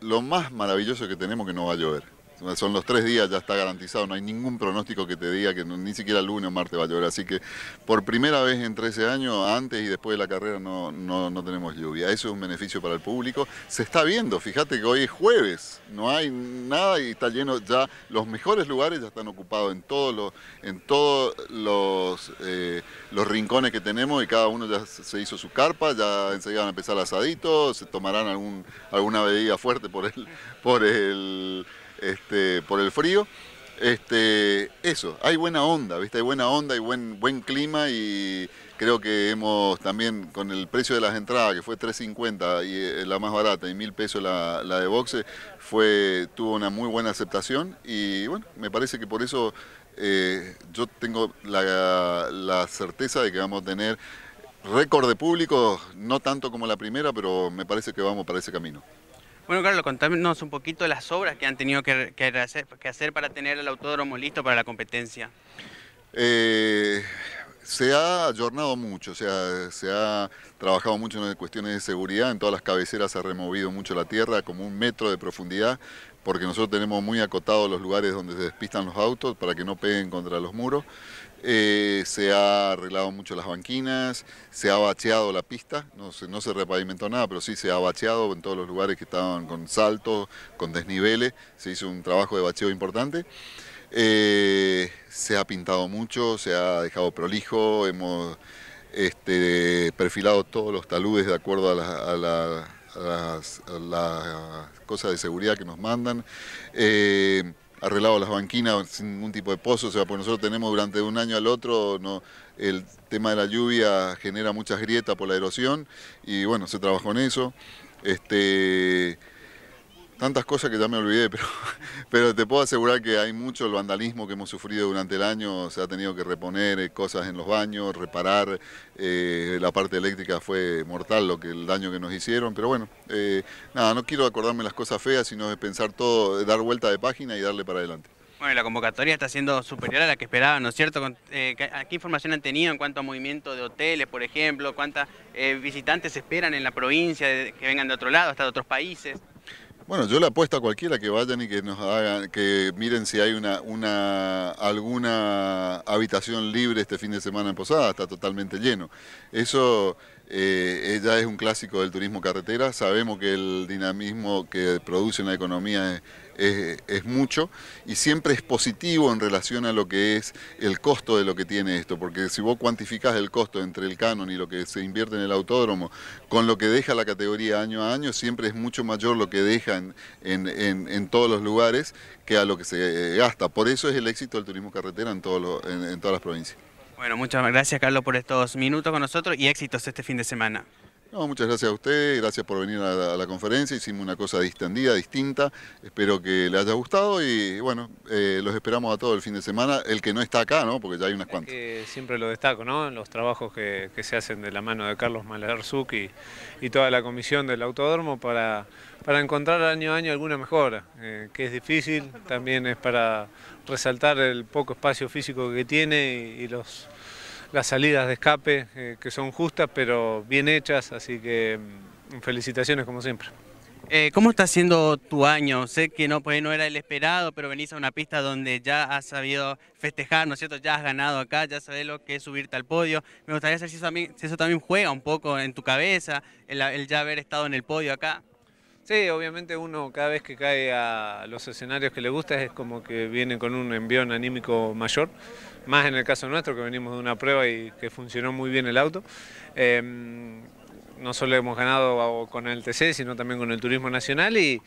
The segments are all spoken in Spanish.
Lo, más maravilloso que tenemos que no va a llover. Son los tres días, ya está garantizado, no hay ningún pronóstico que te diga que ni siquiera el lunes o martes va a llover. Así que por primera vez en 13 años, antes y después de la carrera, no, no, tenemos lluvia. Eso es un beneficio para el público. Se está viendo, fíjate que hoy es jueves, no hay nada y está lleno ya, los mejores lugares ya están ocupados en todos los, en todos los, eh, los rincones que tenemos y cada uno ya se hizo su carpa, ya enseguida van a empezar asaditos, se tomarán algún, alguna bebida fuerte por el, por el este, por el frío. Este, eso, hay buena onda, ¿viste? Hay buena onda, hay buen, clima y creo que hemos también con el precio de las entradas, que fue 3.50 y eh, la más barata y mil pesos la, de boxe, tuvo una muy buena aceptación y bueno, me parece que por eso eh, yo tengo la certeza de que vamos a tener récord de público, no tanto como la primera, pero me parece que vamos para ese camino. Bueno, Carlos, contanos un poquito de las obras que han tenido que, hacer, que hacer para tener el autódromo listo para la competencia. Eh, se ha ayornado mucho, se ha trabajado mucho en cuestiones de seguridad, en todas las cabeceras se ha removido mucho la tierra, como un metro de profundidad, porque nosotros tenemos muy acotados los lugares donde se despistan los autos para que no peguen contra los muros. Eh, se ha arreglado mucho las banquinas, se ha bacheado la pista, no no se repavimentó nada, pero sí se ha bacheado en todos los lugares que estaban con saltos, con desniveles, se hizo un trabajo de bacheo importante. Eh, se ha pintado mucho, se ha dejado prolijo, hemos este, perfilado todos los taludes de acuerdo a, las, cosas de seguridad que nos mandan. Eh, arreglado las banquinas sin ningún tipo de pozo, o sea, pues nosotros tenemos durante un año al otro, no, el tema de la lluvia genera muchas grietas por la erosión y bueno, se trabajó en eso. Este, tantas cosas que ya me olvidé, pero, pero te puedo asegurar que hay mucho el vandalismo que hemos sufrido durante el año, se ha tenido que reponer eh, cosas en los baños, reparar, eh, la parte eléctrica fue mortal lo que el daño que nos hicieron, pero bueno, eh, nada, no quiero acordarme las cosas feas, sino pensar todo, dar vuelta de página y darle para adelante. Bueno, la convocatoria está siendo superior a la que esperaban, ¿no es cierto? ¿Qué información han tenido en cuanto a movimiento de hoteles, por ejemplo? ¿Cuántas visitantes esperan en la provincia que vengan de otro lado, hasta de otros países? Bueno, yo le apuesto a cualquiera que vayan y que nos hagan, que miren si hay una, una, alguna habitación libre este fin de semana en Posada, está totalmente lleno. Eso eh, ella es un clásico del turismo carretera, sabemos que el dinamismo que produce la economía es, mucho y siempre es positivo en relación a lo que es el costo de lo que tiene esto, porque si vos cuantificás el costo entre el canon y lo que se invierte en el autódromo con lo que deja la categoría año a año, siempre es mucho mayor lo que deja en, todos los lugares que a lo que se gasta. Por eso es el éxito del turismo carretera en, en todas las provincias. Bueno, muchas gracias Carlos por estos minutos con nosotros y éxitos este fin de semana muchas gracias a usted, gracias por venir a la, conferencia, hicimos una cosa distendida, distinta, espero que le haya gustado y bueno, eh, los esperamos a todos el fin de semana, el que no está acá, ¿no? Porque ya hay unas cuantas. siempre lo destaco, ¿no? Los trabajos que, se hacen de la mano de Carlos Malarzuc y, toda la comisión del Autódromo para, para encontrar año a año alguna mejora, eh, que es difícil, también es para resaltar el poco espacio físico que tiene y los las salidas de escape, eh, que son justas pero bien hechas, así que mm, felicitaciones como siempre. Eh, ¿Cómo está siendo tu año? Sé que no, pues, no era el esperado, pero venís a una pista donde ya has sabido festejar, ¿no es cierto? Ya has ganado acá, ya sabes lo que es subirte al podio. Me gustaría saber si eso también, juega un poco en tu cabeza, el ya haber estado en el podio acá. Sí, obviamente uno cada vez que cae a los escenarios que le gusta es como que viene con un envión anímico mayor, más en el caso nuestro que venimos de una prueba y que funcionó muy bien el auto. Em, no solo hemos ganado con el TC, sino también con el Turismo Nacional y,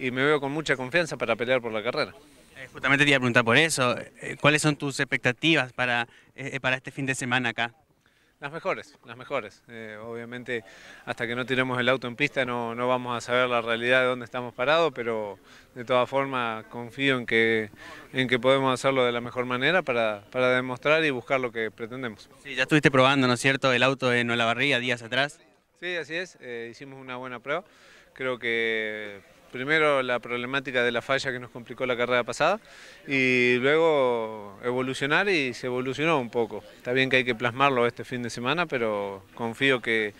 me veo con mucha confianza para pelear por la carrera. Eh, justamente te iba a preguntar por eso, eh, ¿cuáles son tus expectativas para, eh, para este fin de semana acá? Las mejores, las mejores. Eh, obviamente, hasta que no tiremos el auto en pista no, no, vamos a saber la realidad de dónde estamos parados, pero de todas formas confío en que, en que podemos hacerlo de la mejor manera para, para demostrar y buscar lo que pretendemos. Sí, ya estuviste probando, ¿no es cierto?, el auto en Olavarría días atrás. Sí, así es. Eh, hicimos una buena prueba. Creo que Primero la problemática de la falla que nos complicó la carrera pasada y luego evolucionar y se evolucionó un poco. Está bien que hay que plasmarlo este fin de semana, pero confío que,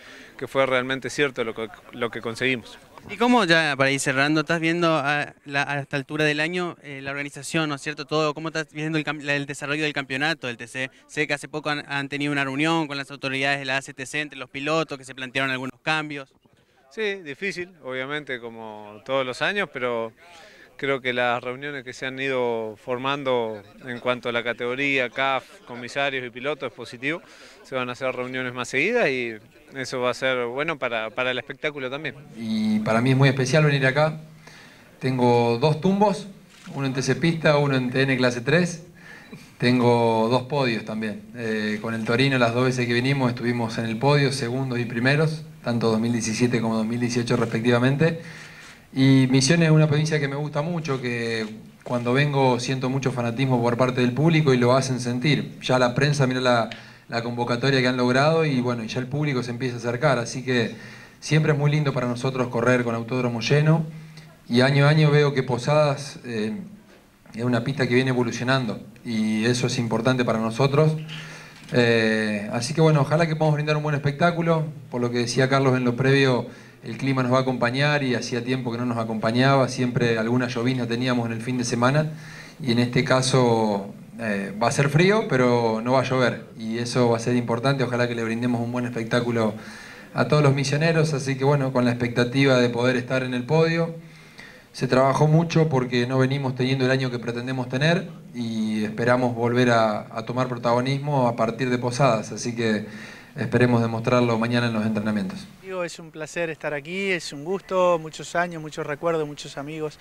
fue realmente cierto lo que, lo que conseguimos. ¿Y cómo, ya para ir cerrando, estás viendo a, esta altura del año eh, la organización, ¿no es cierto? Todo, ¿Cómo estás viendo el, desarrollo del campeonato, del TC? Sé que hace poco han, han tenido una reunión con las autoridades de la ACTC, entre los pilotos, que se plantearon algunos cambios. Sí, difícil, obviamente, como todos los años, pero creo que las reuniones que se han ido formando en cuanto a la categoría, CAF, comisarios y pilotos es positivo. Se van a hacer reuniones más seguidas y eso va a ser bueno para, para el espectáculo también. Y para mí es muy especial venir acá. Tengo dos tumbos, uno en TC uno en TN Clase 3. Tengo dos podios también. Eh, con el Torino las dos veces que vinimos estuvimos en el podio, segundos y primeros tanto 2017 como 2018 respectivamente. Y Misiones es una provincia que me gusta mucho, que cuando vengo siento mucho fanatismo por parte del público y lo hacen sentir. Ya la prensa, mira la, convocatoria que han logrado y bueno, ya el público se empieza a acercar. Así que siempre es muy lindo para nosotros correr con autódromo lleno y año a año veo que Posadas eh, es una pista que viene evolucionando y eso es importante para nosotros. Eh, así que bueno, ojalá que podamos brindar un buen espectáculo. Por lo que decía Carlos en lo previo, el clima nos va a acompañar y hacía tiempo que no nos acompañaba, siempre alguna llovina teníamos en el fin de semana y en este caso eh, va a ser frío, pero no va a llover y eso va a ser importante, ojalá que le brindemos un buen espectáculo a todos los misioneros, así que bueno, con la expectativa de poder estar en el podio. Se trabajó mucho porque no venimos teniendo el año que pretendemos tener y esperamos volver a, tomar protagonismo a partir de Posadas, así que esperemos demostrarlo mañana en los entrenamientos. Es un placer estar aquí, es un gusto, muchos años, muchos recuerdos, muchos amigos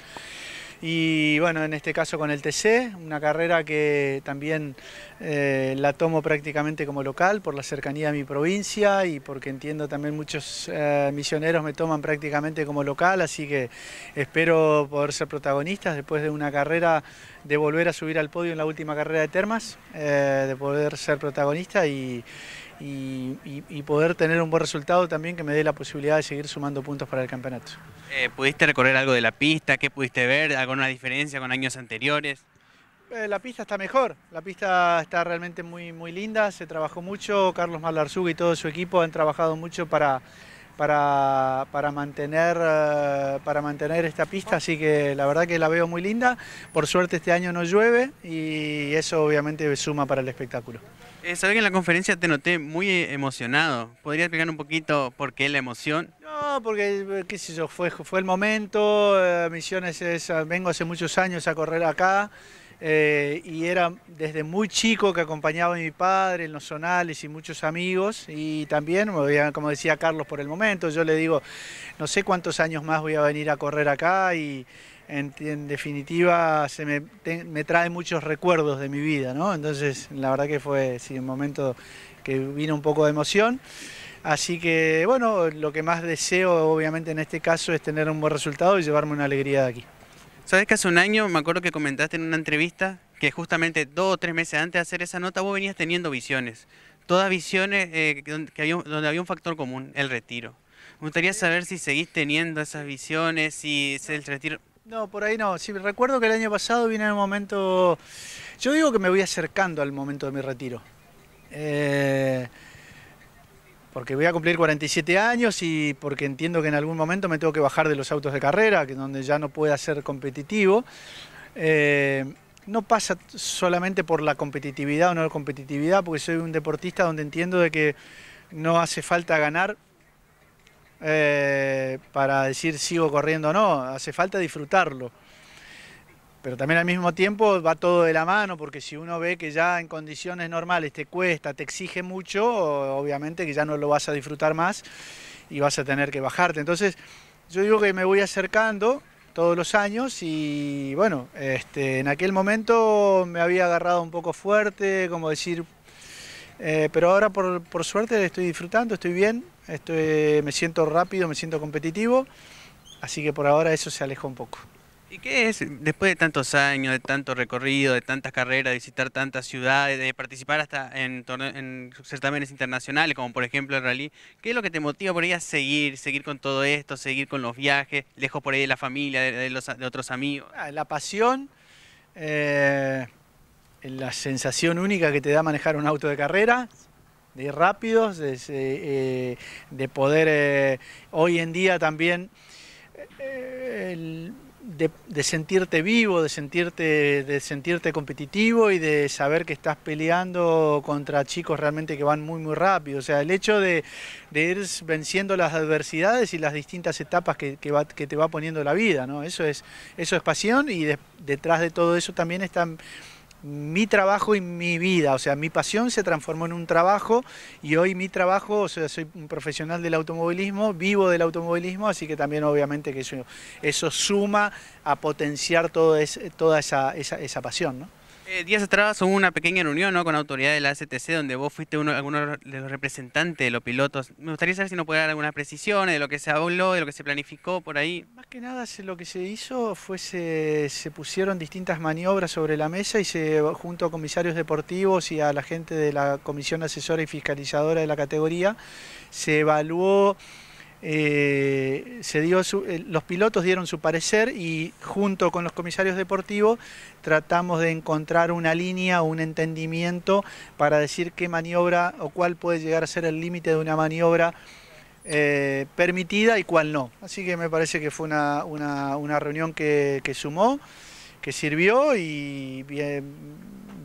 y bueno, en este caso con el TC, una carrera que también eh, la tomo prácticamente como local por la cercanía a mi provincia y porque entiendo también muchos eh, misioneros me toman prácticamente como local, así que espero poder ser protagonista después de una carrera, de volver a subir al podio en la última carrera de Termas, eh, de poder ser protagonista y y, poder tener un buen resultado también que me dé la posibilidad de seguir sumando puntos para el campeonato. Eh, ¿Pudiste recorrer algo de la pista? ¿Qué pudiste ver? ¿Alguna diferencia con años anteriores? Eh, la pista está mejor, la pista está realmente muy, muy linda, se trabajó mucho, Carlos Malarzuga y todo su equipo han trabajado mucho para, para, para, mantener, eh, para mantener esta pista, así que la verdad que la veo muy linda. Por suerte este año no llueve y eso obviamente suma para el espectáculo. Sabes que en la conferencia te noté muy eh, emocionado. ¿Podrías explicar un poquito por qué la emoción? No, porque, eh, qué sé yo, fue, el momento. Eh, Misiones es, vengo hace muchos años a correr acá. y era desde muy chico que acompañaba a mi padre en los zonales y muchos amigos y también, como decía Carlos por el momento, yo le digo, no sé cuántos años más voy a venir a correr acá y en, definitiva se me, trae muchos recuerdos de mi vida, ¿no? Entonces la verdad que fue un momento que vino un poco de emoción. Así que bueno, lo que más deseo obviamente en este caso es tener un buen resultado y llevarme una alegría de aquí. Sabes que hace un año, me acuerdo que comentaste en una entrevista que justamente dos o tres meses antes de hacer esa nota vos venías teniendo visiones, todas visiones eh, que había, donde había un factor común, el retiro. Me gustaría saber si seguís teniendo esas visiones, si el retiro no, por ahí no. Sí, recuerdo que el año pasado vine en un momento... Yo digo que me voy acercando al momento de mi retiro. Eh, porque voy a cumplir 47 años y porque entiendo que en algún momento me tengo que bajar de los autos de carrera, que donde ya no pueda ser competitivo. Eh, no pasa solamente por la competitividad o no la competitividad, porque soy un deportista donde entiendo de que no hace falta ganar eh, para decir sigo corriendo o no, hace falta disfrutarlo. Pero también al mismo tiempo va todo de la mano, porque si uno ve que ya en condiciones normales te cuesta, te exige mucho, obviamente que ya no lo vas a disfrutar más y vas a tener que bajarte. Entonces, yo digo que me voy acercando todos los años y bueno, este, en aquel momento me había agarrado un poco fuerte, como decir, eh, pero ahora por, por suerte estoy disfrutando, estoy bien, Estoy, me siento rápido, me siento competitivo, así que por ahora eso se aleja un poco. ¿Y qué es, después de tantos años, de tanto recorrido, de tantas carreras, de visitar tantas ciudades, de participar hasta en, en certámenes internacionales, como por ejemplo el rally, qué es lo que te motiva por ahí a seguir, seguir con todo esto, seguir con los viajes, lejos por ahí de la familia, de, otros amigos? Ah, la pasión, eh, la sensación única que te da manejar un auto de carrera, de rápidos, de, eh, de poder eh, hoy en día también eh, de, sentirte vivo, de sentirte, de sentirte competitivo y de saber que estás peleando contra chicos realmente que van muy muy rápido. O sea, el hecho de, ir venciendo las adversidades y las distintas etapas que, te va poniendo la vida, ¿no? Eso es, eso es pasión y detrás de todo eso también están mi trabajo y mi vida, o sea, mi pasión se transformó en un trabajo y hoy mi trabajo, o sea, soy un profesional del automovilismo, vivo del automovilismo, así que también obviamente que eso, suma a potenciar todo toda esa, esa pasión. ¿no? Eh, días atrás hubo una pequeña reunión con autoridades de la ACTC donde vos fuiste uno, de los representantes de los pilotos. Me gustaría saber si nos puede dar algunas precisiones de lo que se habló, de lo que se planificó por ahí. Más que nada lo que se hizo fue se, se pusieron distintas maniobras sobre la mesa y se junto a comisarios deportivos y a la gente de la comisión asesora y fiscalizadora de la categoría se evaluó eh, se dio eh, los pilotos dieron su parecer y junto con los comisarios deportivos tratamos de encontrar una línea, un entendimiento para decir qué maniobra o cuál puede llegar a ser el límite de una maniobra eh, permitida y cuál no. Así que me parece que fue una, una, reunión que, sumó, que sirvió y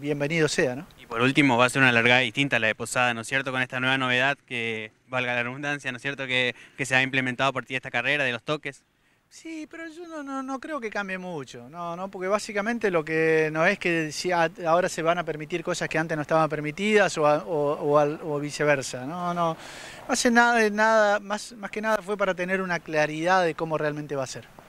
bienvenido sea. Y por último va a ser una largada distinta la de Posada, ¿no es cierto? Con esta nueva novedad que valga la redundancia, ¿no es cierto?, que, se ha implementado por ti esta carrera, de los toques. Sí, pero yo no, creo que cambie mucho, no, no, porque básicamente lo que no es que ahora se van a permitir cosas que antes no estaban permitidas o, o viceversa, no, no, no hace nada, nada más, más que nada fue para tener una claridad de cómo realmente va a ser.